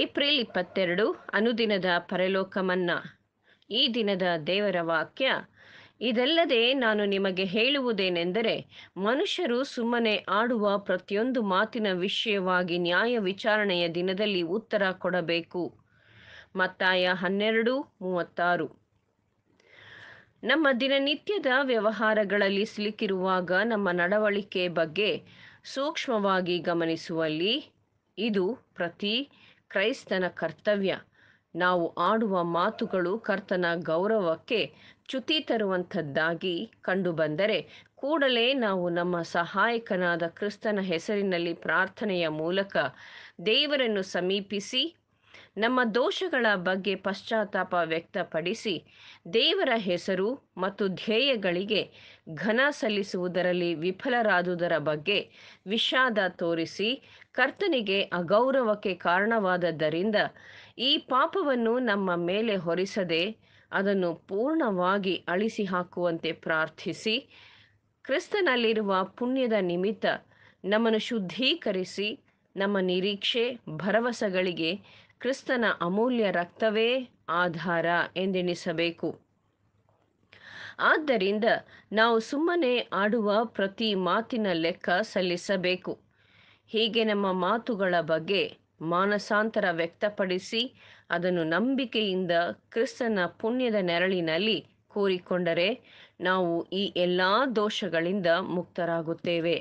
April ಇಪ್ಪತ್ತೆರಡು ಅನುದಿನದ ಪರಲೋಕ ಮನ್ನಾ ಈ ದಿನದ ದೇವರ ವಾಕ್ಯ ಇದಲ್ಲದೆ ನಾನು ನಿಮಗೆ ಹೇಳುವುದೇನೆಂದರೆ ಮನುಷ್ಯರು ಸುಮ್ಮನೆ ಆಡುವ ಪ್ರತಿಯೊಂದು ಮಾತಿನ ವಿಷಯವಾಗಿ ನ್ಯಾಯ ವಿಚಾರಣೆಯ ದಿನದಲ್ಲಿ ಉತ್ತರ ಕೊಡಬೇಕು ಮತ್ತಾಯ ಹನ್ನೆರಡು ಮೂವತ್ತಾರು ನಮ್ಮ ದಿನನಿತ್ಯದ ವ್ಯವಹಾರಗಳಲ್ಲಿ ಸಿಲುಕಿರುವಾಗ ನಮ್ಮ ನಡವಳಿಕೆ ಬಗ್ಗೆ ಸೂಕ್ಷ್ಮವಾಗಿ ಗಮನಿಸುವಲ್ಲಿ ಇದು ಪ್ರತಿ ಕ್ರೈಸ್ತನ ಕರ್ತವ್ಯ ನಾವು ಆಡುವ ಮಾತುಗಳು ಕರ್ತನ ಗೌರವಕ್ಕೆ ಚ್ಯುತಿ ತರುವಂಥದ್ದಾಗಿ ಕಂಡುಬಂದರೆ ಕೂಡಲೇ ನಾವು ನಮ್ಮ ಸಹಾಯಕನಾದ ಕ್ರಿಸ್ತನ ಹೆಸರಿನಲ್ಲಿ ಪ್ರಾರ್ಥನೆಯ ಮೂಲಕ ದೇವರನ್ನು ಸಮೀಪಿಸಿ ನಮ್ಮ ದೋಷಗಳ ಬಗ್ಗೆ ಪಶ್ಚಾತ್ತಾಪ ವ್ಯಕ್ತಪಡಿಸಿ ದೇವರ ಹೆಸರು ಮತ್ತು ಧ್ಯೇಯಗಳಿಗೆ ಘನ ಸಲ್ಲಿಸುವುದರಲ್ಲಿ ವಿಫಲರಾದುದರ ಬಗ್ಗೆ ವಿಷಾದ ತೋರಿಸಿ ಕರ್ತನಿಗೆ ಅಗೌರವಕ್ಕೆ ಕಾರಣವಾದದ್ದರಿಂದ ಈ ಪಾಪವನ್ನು ನಮ್ಮ ಮೇಲೆ ಹೊರಿಸದೆ ಅದನ್ನು ಪೂರ್ಣವಾಗಿ ಅಳಿಸಿ ಹಾಕುವಂತೆ ಪ್ರಾರ್ಥಿಸಿ ಕ್ರಿಸ್ತನಲ್ಲಿರುವ ಪುಣ್ಯದ ನಿಮಿತ್ತ ನಮ್ಮನ್ನು ಶುದ್ಧೀಕರಿಸಿ ನಮ್ಮ ನಿರೀಕ್ಷೆ ಭರವಸೆಗಳಿಗೆ ಕ್ರಿಸ್ತನ ಅಮೂಲ್ಯ ರಕ್ತವೇ ಆಧಾರ ಎಂದೆಣಿಸಬೇಕು ಆದ್ದರಿಂದ ನಾವು ಸುಮ್ಮನೆ ಆಡುವ ಪ್ರತಿ ಮಾತಿನ ಲೆಕ್ಕ ಸಲ್ಲಿಸಬೇಕು ಹೀಗೆ ನಮ್ಮ ಮಾತುಗಳ ಬಗ್ಗೆ ಮಾನಸಾಂತರ ವ್ಯಕ್ತಪಡಿಸಿ ಅದನ್ನು ನಂಬಿಕೆಯಿಂದ ಕ್ರಿಸ್ತನ ಪುಣ್ಯದ ನೆರಳಿನಲ್ಲಿ ಕೂರಿಕೊಂಡರೆ ನಾವು ಈ ಎಲ್ಲ ದೋಷಗಳಿಂದ ಮುಕ್ತರಾಗುತ್ತೇವೆ